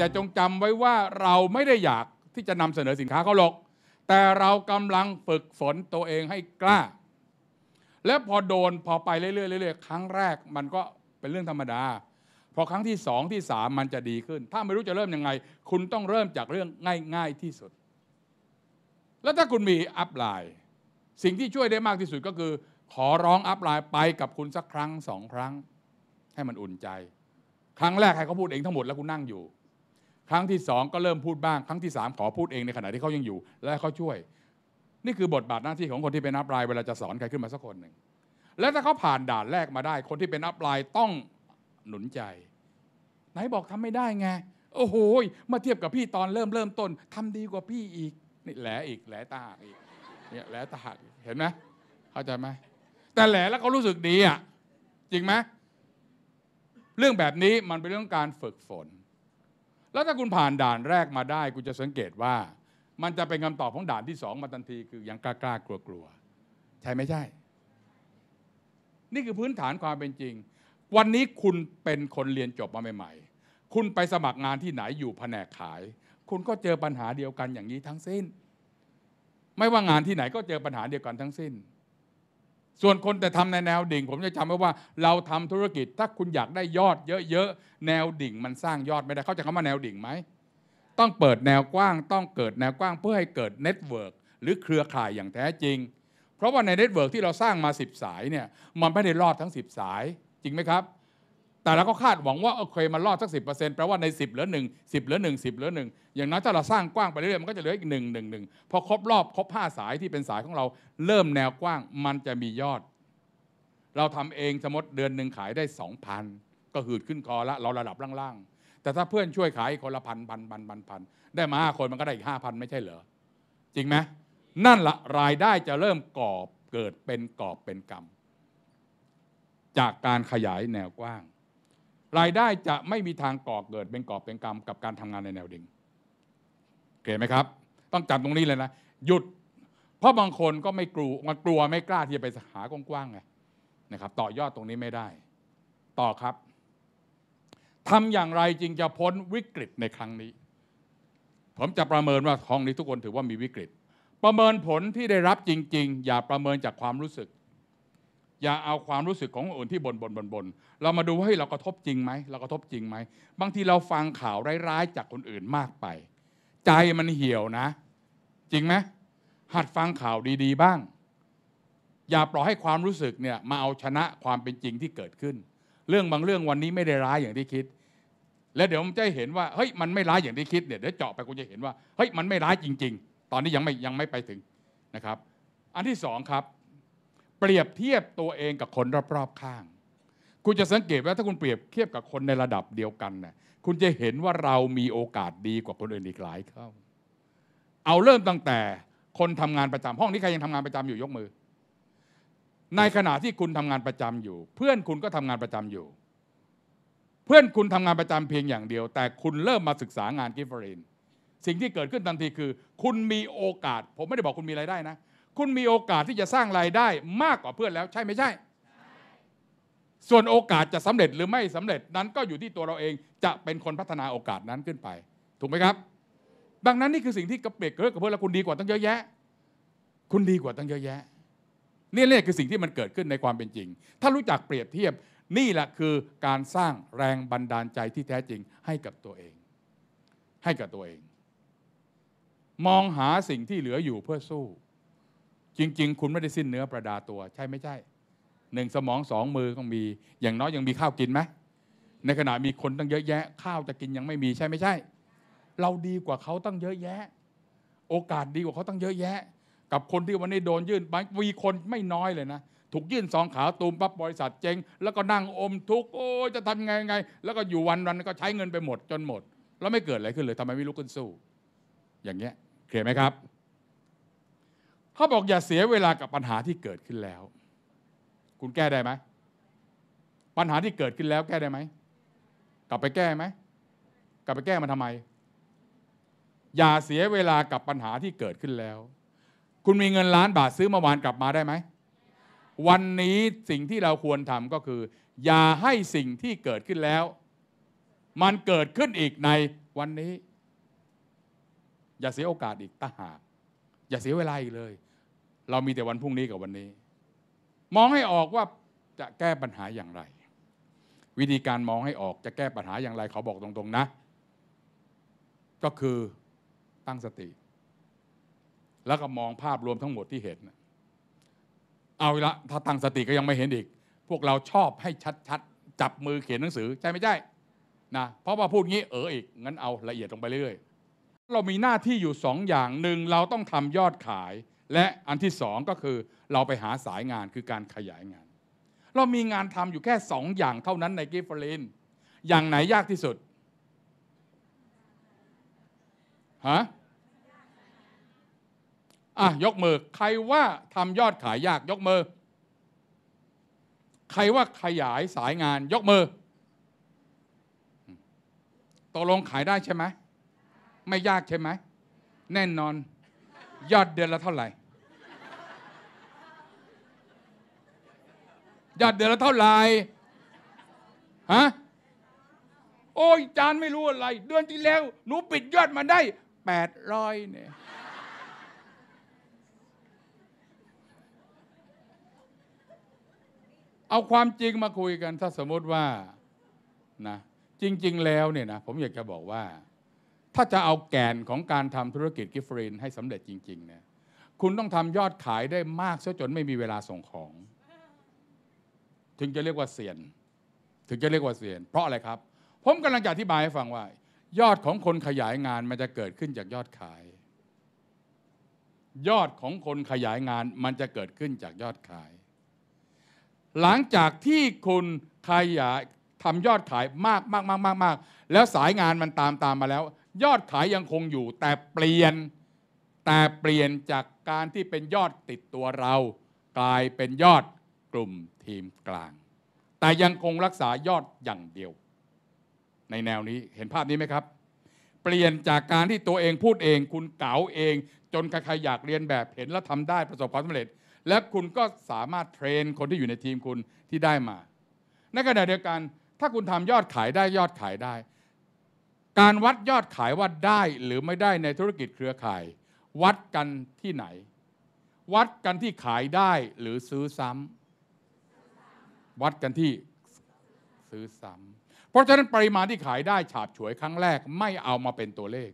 แต่จงจำไว้ว่าเราไม่ได้อยากที่จะนำเสนอสินค้าเขาหรอกแต่เรากำลังฝึกฝนตัวเองให้กล้า และพอโดนพอไปเรื่อยๆเรื่อยๆ ครั้งแรกมันก็เป็นเรื่องธรรมดา พอครั้งที่สองที่สามมันจะดีขึ้น ถ้าไม่รู้จะเริ่มยังไง คุณต้องเริ่มจากเรื่องง่าย ๆที่สุด แล้วถ้าคุณมีอัพไลน์สิ่งที่ช่วยได้มากที่สุดก็คือ ขอร้องอัพไลน์ไปกับคุณสักครั้งสองครั้งให้มันอุ่นใจ ครั้งแรกให้เขาพูดเองทั้งหมดแล้วคุณนั่งอยู่ครั้งที่สองก็เริ่มพูดบ้างครั้งที่สามขอพูดเองในขณะที่เขายังอยู่ และเขาช่วย นี่คือบทบาทหน้าที่ของคนที่เป็นอัปลายเวลาจะสอนใครขึ้นมาสักคนหนึ่งและถ้าเขาผ่านด่านแรกมาได้ คนที่เป็นอัปลายต้องหนุนใจ ไหนบอกทำไม่ได้ไงโอ้โหมาเทียบกับพี่ตอนเริ่มเริ่มต้นทำดีกว่าพี่อีกนี่แหลอีกแหลตาอีกเนี่ยแหลตาเห็นไหมเข้าใจไหมแต่แหลแล้วเขารู้สึกดีอ่ะจริงไหมเรื่องแบบนี้มันเป็นเรื่องการฝึกฝนแล้วถ้าคุณผ่านด่านแรกมาได้คุณจะสังเกตว่า มันจะเป็นคำตอบของด่านที่สองมาทันที คือยังกล้ากล้ากลัวกลัว ใช่ไม่ใช่ นี่คือพื้นฐานความเป็นจริง วันนี้คุณเป็นคนเรียนจบมาใหม่ๆคุณไปสมัครงานที่ไหนอยู่แผนกขาย คุณก็เจอปัญหาเดียวกันอย่างนี้ทั้งสิ้น ไม่ว่างานที่ไหนก็เจอปัญหาเดียวกันทั้งสิ้นส่วนคนแต่ทำในแนวดิ่ง ผมจะจำไว้ว่าเราทำธุรกิจถ้าคุณอยากได้ยอดเยอะๆแนวดิ่งมันสร้างยอดไม่ได้เข้าใจคำว่าแนวดิ่งไหมต้องเปิดแนวกว้างต้องเกิดแนวกว้างเพื่อให้เกิดเน็ตเวิร์กหรือเครือข่ายอย่างแท้จริง เพราะว่าในเน็ตเวิร์กที่เราสร้างมา 10 สายเนี่ย มันไม่ได้รอดทั้ง 10 สายจริงไหมครับแต่เราก็คาดหวังว่าโอเคมันรอดสักสิแปลว่าใน10เหลือหนึ่สิบเหลือหนึ่สิบเหลือหนึ่งอย่างน้อยถ้าเราสร้างกว้างไปเรื่อยมันก็จะเหลืออีกหหหนนนึึ่่งงึ่งพอครบรอบ ครบาสายที่เป็นสายของเรา เริ่มแนวกว้างมันจะมียอด เราทำเองสมมติเดือนหนึ่งขายได้สองพันก็หืดขึ้นคอละ เราระดับล่างๆ แต่ถ้าเพื่อนช่วยขายคนละพันพันพันพันพันได้มาห้าคนมันก็ได้อีกห้าพันไม่ใช่เหรอจริงไหมนั่นละรายได้จะเริ่มกออเกิดเป็นกอบเป็นกรรมจากการขยายแนวกว้างรายได้จะไม่มีทางก่อเกิดเป็นกอบเป็นกรรมกับการทำงานในแนวดิ่งเข้าไหมครับ ต้องจับตรงนี้เลยนะ หยุด เพราะบางคนก็ไม่กลัวมันกลัวไม่กล้าที่จะไปหากว้างๆไงนะครับ ต่อยอดตรงนี้ไม่ได้ ต่อครับทำอย่างไรจรึงจะพ้นวิกฤตในครั้งนี้ ผมจะประเมินว่าห้องนี้ทุกคนถือว่ามีวิกฤต ประเมินผลที่ได้รับจริงๆ อย่าประเมินจากความรู้สึกอย่าเอาความรู้สึกของคนอื่นที่บน่บนบน่บนเรามาดูว่าเฮ้ยเรากระทบจริงไหมเรากระทบจริงไหมบางทีเราฟังข่าวร้ายๆจากคนอื่นมากไป ใจมันเหี่ยวนะ จริงไหมหัดฟังข่าวดีๆ บ้าง อย่าปล่อยให้ความรู้สึกเนี่ย มาเอาชนะความเป็นจริงที่เกิดขึ้น เรื่องบางเรื่องวันนี้ไม่ได้ร้ายอย่างที่คิด แล้วเดี๋ยวมันจะเห็นว่าเฮ้ยมันไม่ร้ายอย่างที่คิดเนี่ยเดี๋ยวเจาะไปคุณจะเห็นว่าเฮ้ยมันไม่ร้ายจริง ๆ ตอนนี้ยังไม่ยังไม่ไปถึงนะครับ อันที่สองครับเปรียบเทียบตัวเองกับคนรอบๆข้าง คุณจะสังเกตว่าถ้าคุณเปรียบเทียบกับคนในระดับเดียวกันเนี่ยคุณจะเห็นว่าเรามีโอกาสดีกว่าคนอื่นอีกหลายเท่าเอาเริ่มตั้งแต่คนทำงานประจำห้องนี้ใครยังทำงานประจำอยู่ยกมือ ในขณะที่คุณทำงานประจำอยู่ เพื่อนคุณก็ทำงานประจำอยู่ เพื่อนคุณทำงานประจำเพียงอย่างเดียว แต่คุณเริ่มมาศึกษางานกิฟเฟอรินสิ่งที่เกิดขึ้นทันทีคือ คุณมีโอกาส ผมไม่ได้บอกคุณมีไรายได้นะคุณมีโอกาสที่จะสร้างรายได้มากกว่าเพื่อนแล้วใช่ไม่ใช่ ส่วนโอกาสจะสำเร็จหรือไม่สำเร็จนั้นก็อยู่ที่ตัวเราเองจะเป็นคนพัฒนาโอกาสนั้นขึ้นไป ถูกไหมครับดังนั้นนี่คือสิ่งที่กระเปกเกิดกับเพื่อนแล้วคุณดีกว่าตั้งเยอะแยะ คุณดีกว่าตั้งเยอะแยะนี่แหละคือสิ่งที่มันเกิดขึ้นในความเป็นจริง ถ้ารู้จักเปรียบเทียบนี่แหละคือการสร้างแรงบันดาลใจที่แท้จริงให้กับตัวเอง ให้กับตัวเอง มองหาสิ่งที่เหลืออยู่เพื่อสู้จริงๆ คุณไม่ได้สิ้นเนื้อประดาตัวใช่ไม่ใช่หนึ่งสมองสองมือต้องมีอย่างน้อยยังมีข้าวกินไหมในขณะมีคนตั้งเยอะแยะ ข้าวจะกินยังไม่มีใช่ไม่ใช่ เราดีกว่าเขาตั้งเยอะแยะ โอกาสดีกว่าเขาตั้งเยอะแยะ กับคนที่วันนี้โดนยื่นไปมีคนไม่น้อยเลยนะ ถูกยื่นสองขาตูมปั๊บบริษัทเจ๊งแล้วก็นั่งอมทุกข์โอ้จะทำไงไง แล้วก็อยู่วันวันก็ใช้เงินไปหมดจนหมดแล้วไม่เกิดอะไรขึ้นเลยทำไมไม่ลุกขึ้นสู้อย่างเงี้ยเข้าใจไหมครับเขาบอกอย่าเสียเวลากับปัญหาที่เกิดขึ้นแล้ว คุณแก้ได้ไหมปัญหาที่เกิดขึ้นแล้ว แก้ได้ไหมกลับไปแก้ไหมกลับไปแก้มันทำไม อย่าเสียเวลากับปัญหาที่เกิดขึ้นแล้ว คุณมีเงินล้านบาทซื้อเมื่อวานกลับมาได้ไหมวันนี้สิ่งที่เราควรทำก็คือ อย่าให้สิ่งที่เกิดขึ้นแล้ว มันเกิดขึ้นอีกในวันนี้ อย่าเสียโอกาสอีกตาหากอย่าเสียเวลาอีกเลยเรามีแต่วันพรุ่งนี้กับวันนี้ มองให้ออกว่าจะแก้ปัญหาอย่างไร วิธีการมองให้ออกจะแก้ปัญหาอย่างไรเขาบอกตรงๆนะ ก็คือตั้งสติ แล้วก็มองภาพรวมทั้งหมดที่เห็นเอาละถ้าตั้งสติก็ยังไม่เห็นอีก พวกเราชอบให้ชัดๆจับมือเขียนหนังสือใช่ไม่ใช่นะเพราะว่าพูดงี้เอออีกงั้นเอาละเอียดลงไปเรื่อยๆเรามีหน้าที่อยู่สองอย่างหนึ่งเราต้องทำยอดขายและอันที่สองก็คือเราไปหาสายงานคือการขยายงาน เรามีงานทำอยู่แค่สองอย่างเท่านั้นในกิฟเฟลินอย่างไหนยากที่สุดฮะอ่ะยกมือใครว่าทำยอดขายยาก ยกมือ ใครว่าขยายสายงาน ยกมือตกลงขายได้ใช่ไหมไม่ยากใช่ไหม แน่นอน ยอดเดือนละเท่าไหร่ยอดเดือนละเท่าไหร่ฮะ โอ้ย จานไม่รู้อะไร เดือนที่แล้ว หนูปิดยอดมาได้แปดร้อยเนี่ย เอาความจริงมาคุยกัน ถ้าสมมติว่านะ จริงๆ แล้วเนี่ยนะผมอยากจะบอกว่า ถ้าจะเอาแกนของการทำธุรกิจกิฟริน ให้สำเร็จจริงๆเนี่ย คุณต้องทำยอดขายได้มากซะจนไม่มีเวลาส่งของถึงจะเรียกว่าเสียน ถึงจะเรียกว่าเสียน เพราะอะไรครับ ผมกำลังจะอธิบายให้ฟังว่า ยอดของคนขยายงานมันจะเกิดขึ้นจากยอดขาย ยอดของคนขยายงานมันจะเกิดขึ้นจากยอดขาย หลังจากที่คุณขยายทำยอดขายมากมากมากมากมากแล้วสายงานมันตามตามมาแล้ว ยอดขายยังคงอยู่แต่เปลี่ยนแต่เปลี่ยนจากการที่เป็นยอดติดตัวเรากลายเป็นยอดกลุ่ม ทีมกลาง แต่ยังคงรักษายอดอย่างเดียว ในแนวนี้เห็นภาพนี้ไหมครับ เปลี่ยนจากการที่ตัวเองพูดเองคุณเก๋าเอง จนใครๆอยากเรียนแบบเห็นแล้วทำได้ประสบความสำเร็จ และคุณก็สามารถ เทรนคนที่อยู่ในทีมคุณที่ได้มา ในขณะเดียวกัน ถ้าคุณทำยอดขายได้ยอดขายได้ การวัดยอดขายว่าได้หรือไม่ได้ในธุรกิจเครือข่าย วัดกันที่ไหน วัดกันที่ขายได้หรือซื้อซ้ำวัดกันที่ซื้อซ้ำเพราะฉะนั้นปริมาณที่ขายได้ฉาบฉวยครั้งแรกไม่เอามาเป็นตัวเลข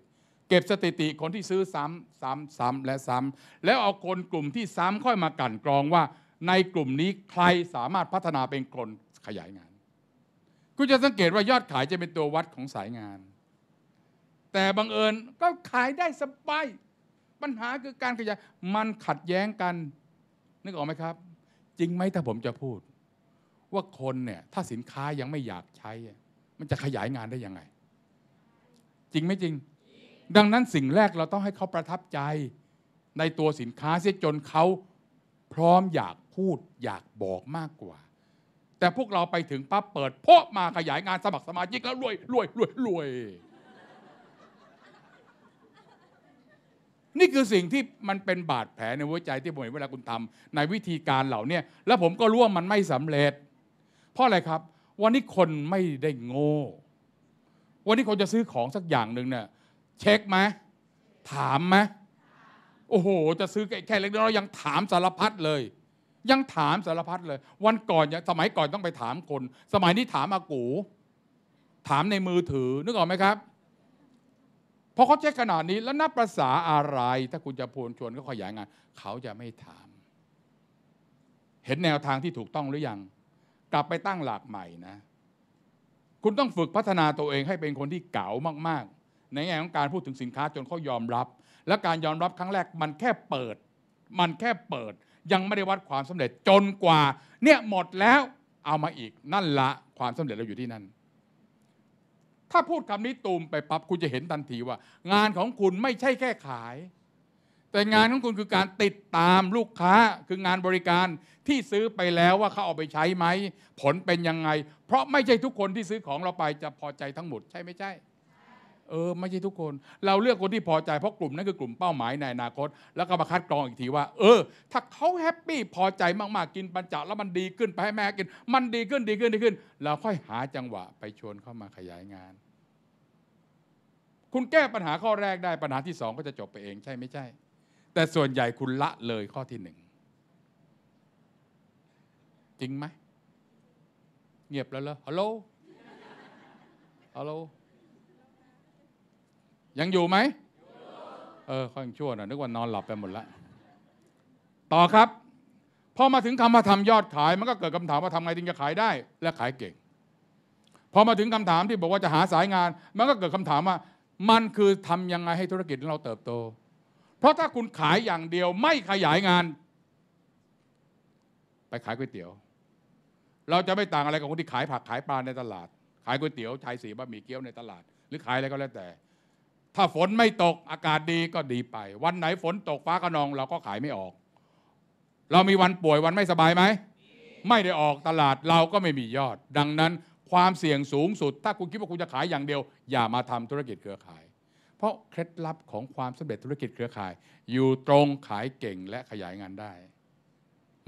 เก็บสถิติคนที่ซื้อซ้ำซ้ำซ้ำและซ้ำแล้วเอาคนกลุ่มที่ซ้ำค่อยมากั่นกรองว่าในกลุ่มนี้ใครสามารถพัฒนาเป็นคนขยายงาน คุณจะสังเกตว่ายอดขายจะเป็นตัววัดของสายงาน แต่บังเอิญก็ขายได้สบายปัญหาคือการขยายมันขัดแย้งกันนึกออกไหมครับ จริงไหมถ้าผมจะพูดว่าคนเนี่ยถ้าสินค้ายังไม่อยากใช้ มันจะขยายงานได้ยังไง จริงไม่จริงดังนั้นสิ่งแรกเราต้องให้เขาประทับใจในตัวสินค้าเสียจนเขาพร้อมอยากพูดอยากบอกมากกว่า แต่พวกเราไปถึงปั๊บเปิด เพาะมาขยายงานสมัครสมาชิกแล้วรวยรวยรวยรวย นี่คือสิ่งที่มันเป็นบาดแผลในหัวใจที่ผมเห็นเวลาคุณทำในวิธีการเหล่านี้แล้วผมก็รู้ว่ามันไม่สำเร็จเพราะอะไรครับ วันนี้คนไม่ได้โง่วันนี้คนจะซื้อของสักอย่างหนึ่งเนี่ย เช็คไหม ถามไหมโอ้โห จะซื้อแค่เล็กน้อยยังถามสารพัดเลย ยังถามสารพัดเลย วันก่อนสมัยก่อนต้องไปถามคน สมัยนี้ถามอากู ถามในมือถือนึกออกไหมครับพอเขาเช็คขนาดนี้แล้วนับภาษาอะไรถ้าคุณจะพูนชวนก็ขยายงานเขาจะไม่ถาม เห็นแนวทางที่ถูกต้องหรือยังกลับไปตั้งหลักใหม่นะ คุณต้องฝึกพัฒนาตัวเองให้เป็นคนที่เก๋ามากๆ ในแง่ของการพูดถึงสินค้าจนเขายอมรับ และการยอมรับครั้งแรกมันแค่เปิด มันแค่เปิดยังไม่ได้วัดความสำเร็จจนกว่าเนี่ย หมดแล้วเอามาอีกนั่นละความสำเร็จเราอยู่ที่นั่น ถ้าพูดคำนี้ตูมไปปั๊บคุณจะเห็นทันทีว่า งานของคุณไม่ใช่แค่ขายแต่งานของคุณคือการติดตามลูกค้าคืองานบริการที่ซื้อไปแล้วว่าเขาเอาไปใช้ไหม ผลเป็นยังไง เพราะไม่ใช่ทุกคนที่ซื้อของเราไปจะพอใจทั้งหมดใช่ไม่ใช่เออ ไม่ใช่ทุกคน เราเลือกคนที่พอใจเพราะกลุ่มนั้นคือกลุ่มเป้าหมายในอนาคต แล้วก็มาคัดกรองอีกทีว่า เออ ถ้าเขาแฮปปี้พอใจมากๆกินปัญจแล้วมันดีขึ้นไปให้แม่กินมันดีขึ้นดีขึ้นดีขึ้น เราค่อยหาจังหวะไปชวนเข้ามาขยายงาน คุณแก้ปัญหาข้อแรกได้ปัญหาที่สองก็จะจบไปเอง ใช่ไม่ใช่แต่ส่วนใหญ่คุณละเลยข้อที่หนึ่งจริงไหมเงียบแล้วเหรอฮัลโหลฮัลโหลยังอยู่ไหมเออค่อยชั่วหน่อยนึกว่านอนหลับไปหมดละต่อครับพอมาถึงคำว่าทำยอดขาย มันก็เกิดคำถามว่าทำไง ถึงจะขายได้ และขายเก่งพอมาถึงคำถามที่บอกว่าจะหาสายงาน มันก็เกิดคำถามว่า มันคือทำยังไงให้ธุรกิจเราเติบโตเพราะถ้าคุณขายอย่างเดียวไม่ขยายงาน ไปขายก๋วยเตี๋ยว เราจะไม่ต่างอะไรกับคนที่ขายผักขายปลาในตลาด ขายก๋วยเตี๋ยวชายสีบะหมี่เกี๊ยวในตลาดหรือขายอะไรก็แล้วแต่ ถ้าฝนไม่ตกอากาศดีก็ดีไป วันไหนฝนตกฟ้าขนอง เราก็ขายไม่ออก เรามีวันป่วยวันไม่สบายไหม ไม่ได้ออกตลาดเราก็ไม่มียอด ดังนั้นความเสี่ยงสูงสุดถ้า คุณคิดว่าคุณจะขายอย่างเดียวอย่ามาทำธุรกิจเครือข่ายเพราะเคล็ดลับของความสำเร็จธุรกิจเครือข่าย อยู่ตรงขายเก่งและขยายงานได้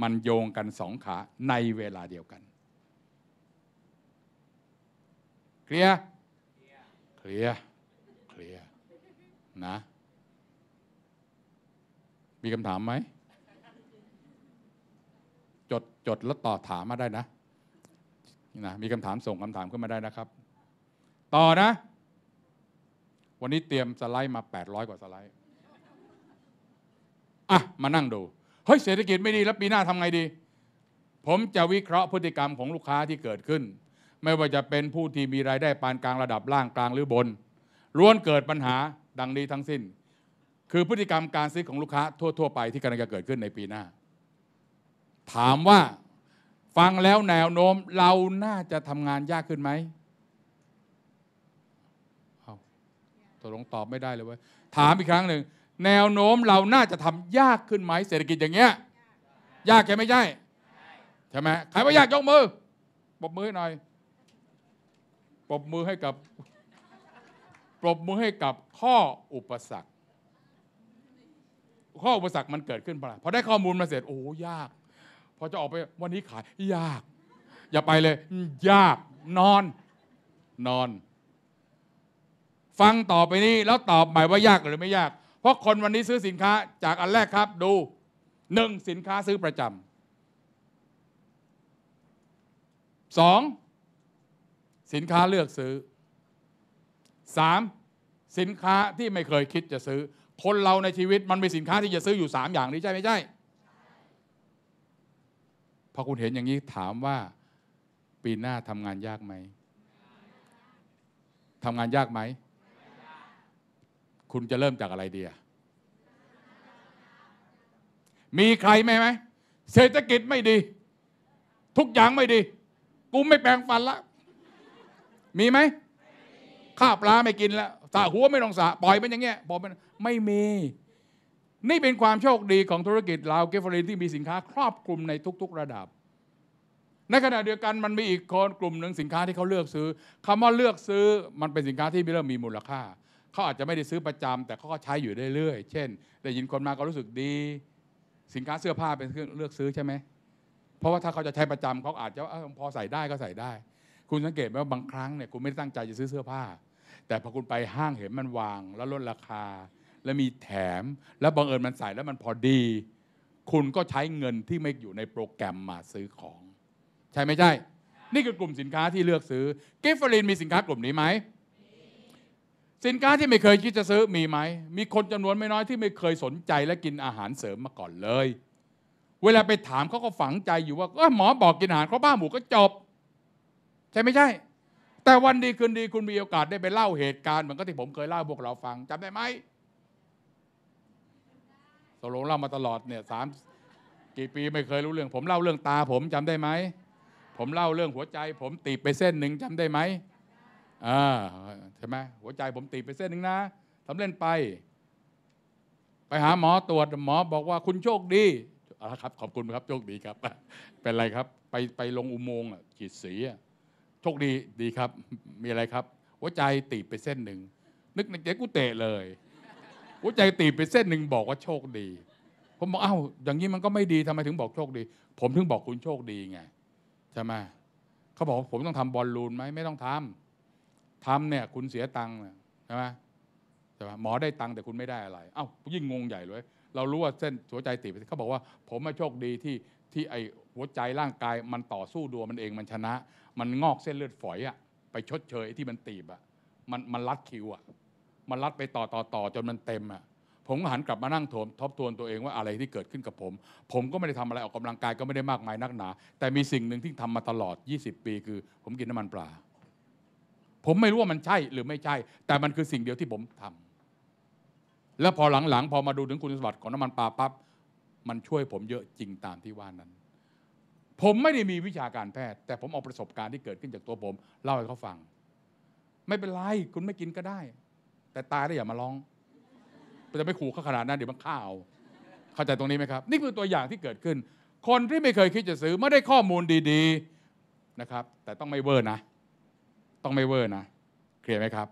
มันโยงกันสองขาในเวลาเดียวกัน เคลียร์เคลียร์เคลียร์นะ มีคำถามไหม จดจดแล้วตอบถามมาได้นะนะมีคำถามส่งคำถามขึ้นมาได้นะครับ ต่อนะวันนี้เตรียมสไลด์มา 800 กว่าสไลด์ อ่ะ มานั่งดู เฮ้ย เศรษฐกิจไม่ดีแล้ว ปีหน้าทำไงดี ผมจะวิเคราะห์พฤติกรรมของลูกค้าที่เกิดขึ้น ไม่ว่าจะเป็นผู้ที่มีรายได้ปานกลางระดับล่างกลางหรือบนล้วนเกิดปัญหาดังนี้ทั้งสิ้น คือพฤติกรรมการซื้อของลูกค้าทั่ว ๆ ไปที่กำลังจะเกิดขึ้นในปีหน้า ถามว่าฟังแล้วแนวโน้มเราน่าจะทำงานยากขึ้นไหมตกลงตอบไม่ได้เลยเว้ยถามอีกครั้งหนึ่ง แนวโน้มเราน่าจะทำยากขึ้นไหมเศรษฐกิจอย่างเงี้ยยากแค่ไม่ใช่ใช่ไหมใครว่ายากยกมือปรบมือหน่อยปรบมือให้กับปรบมือให้กับข้ออุปสรรคข้ออุปสรรคมันเกิดขึ้นปะพอได้ข้อมูลมาเสร็จโอ้ยากพอจะออกไปวันนี้ขายยาก อย่าไปเลย ยากนอน นอนฟังต่อไปนี้แล้วตอบใหม่ว่ายากหรือไม่ยาก เพราะคนวันนี้ซื้อสินค้าจากอันแรกครับดูหนึ่งสินค้าซื้อประจำสองสินค้าเลือกซื้อสามสินค้าที่ไม่เคยคิดจะซื้อ คนเราในชีวิตมันมีสินค้าที่จะซื้ออยู่สามอย่างนี้ใช่ไหมใช่พอคุณเห็นอย่างนี้ถามว่า ปีหน้าทำงานยากไหมทำงานยากไหมคุณจะเริ่มจากอะไรดีมีใครไหมไหมเศรษฐกิจไม่ดี ทุกอย่างไม่ดีกูไม่แปลงฟันละมีไหมข้าปลาไม่กินแล้วสาหัวไม่ต้องสาปล่อยมันอย่างเงี้ยบอกมันไม่มี นี่เป็นความโชคดีของธุรกิจลาวเกฟรินที่มีสินค้า ครอบคลุมในทุกๆระดับ ในขณะเดียวกันมันมีอีกคนกลุ่มหนึ่งสินค้าที่เขาเลือกซื้อ คำว่าเลือกซื้อมันเป็นสินค้าที่เริ่มมีมูลค่าเขาอาจจะไม่ได้ซื้อประจำแต่เขาก็ใช้อยู่เรื่อยๆ เช่นได้ยินคนมาก็รู้สึกดี สินค้าเสื้อผ้าเป็นเลือกซื้อใช่ไหม เพราะว่าถ้าเขาจะใช้ประจำเขาอาจจะอพอใส่ได้ก็ใส่ได้ คุณสังเกตไหมว่าบางครั้งเนี่ยคุณไม่ได้ตั้งใจจะซื้อเสื้อผ้า แต่พอคุณไปห้างเห็นมันวางแล้วลดราคา แล้วมีแถมแล้วบังเอิญมันใส่แล้วมันพอดี คุณก็ใช้เงินที่ไม่อยู่ในโปรแกรมมาซื้อของใช่ไม่ใช่ นี่คือกลุ่มสินค้าที่เลือกซื้อกิฟเฟอรินมีสินค้ากลุ่มนี้ไหมสินค้าที่ไม่เคยคิดจะซื้อมีไหม มีคนจำนวนไม่น้อยที่ไม่เคยสนใจและกินอาหารเสริมมาก่อนเลย เวลาไปถามเขาก็ฝังใจอยู่ว่าหมอบอกกินอาหารเขาบ้าหมูก็จบ ใช่ไม่ใช่ แต่วันดีคืนดีคุณมีโอกาสได้ไปเล่าเหตุการณ์ เหมือนกับที่ผมเคยเล่าพวกเราฟังจำได้ไหมตกลงเล่ามาตลอดเนี่ยสามกี่ปีไม่เคยรู้เรื่อง ผมเล่าเรื่องตาผมจำได้ไหม ผมเล่าเรื่องหัวใจ ผมตีไปเส้นหนึ่งจำได้ไหมอ่าใช่ไหมหัวใจผมตีไปเส้นหนึ่งนะทำเล่นไป ไปหาหมอตรวจหมอบอกว่าคุณโชคดีอะครับ ขอบคุณครับโชคดีครับเป็นไรครับ ไปไปลงอุโมงค์ขีดสีโชคดีดีครับ มีอะไรครับ หัวใจตีไปเส้นหนึ่งนึกในใจกูเตะเลย หัวใจตีไปเส้นหนึ่งบอกว่าโชคดี ผมบอกเอ้า อย่างนี้มันก็ไม่ดีทำไมถึงบอกโชคดี ผมถึงบอกคุณโชคดีไงใช่ไหมเขาบอกผมต้องทำบอลลูนไหมไม่ต้องทำทำเนี่ยคุณเสียตังค์ใช่ไหมใช่ไหมหมอได้ตังค์แต่คุณไม่ได้อะไรเอ้ายิ่งงงใหญ่เลยเรารู้ว่าเส้นหัวใจตีบเขาบอกว่าผมมาโชคดีที่ที่ไอหัวใจร่างกาย มันต่อสู้ดัวมันเองมันชนะ มันงอกเส้นเลือดฝอยอะไปชดเชยที่มันตีบอะมันมันรัดคิวอะมันรัดไปต่อต่อต่อจนมันเต็มอะผมก็หันกลับมานั่งทบทบทวนตัวเองว่าอะไรที่เกิดขึ้นกับผม ผมก็ไม่ได้ทำอะไรออกกำลังกายก็ไม่ได้มากมายนักหนาแต่มีสิ่งหนึ่งที่ทำมาตลอด 20 ปี คือ ผมกินน้ำมันปลาผมไม่รู้ว่ามันใช่หรือไม่ใช่ แต่มันคือสิ่งเดียวที่ผมทำ แล้วพอหลังๆพอมาดูถึงคุณสมบัติของน้ำมันปลาปับ๊บมันช่วยผมเยอะจริงตามที่ว่านั้น ผมไม่ได้มีวิชาการแพทย์แต่ผมเอาประสบการณ์ที่เกิดขึ้นจากตัวผม เล่าให้เขาฟัง ไม่เป็นไร คุณไม่กินก็ได้ แต่ตายได้อย่ามาร้องจะไม่ขู่เขาขนาดนั้นเดี๋ยวมันข้าวเข้าใจตรงนี้ไหมครับ นี่คือตัวอย่างที่เกิดขึ้น คนที่ไม่เคยคิดจะซื้อไม่ได้ข้อมูลดี ๆนะครับ แต่ต้องไม่เวอร์นะต้องไม่เวอร์นะ เคลียร์ไหมครับ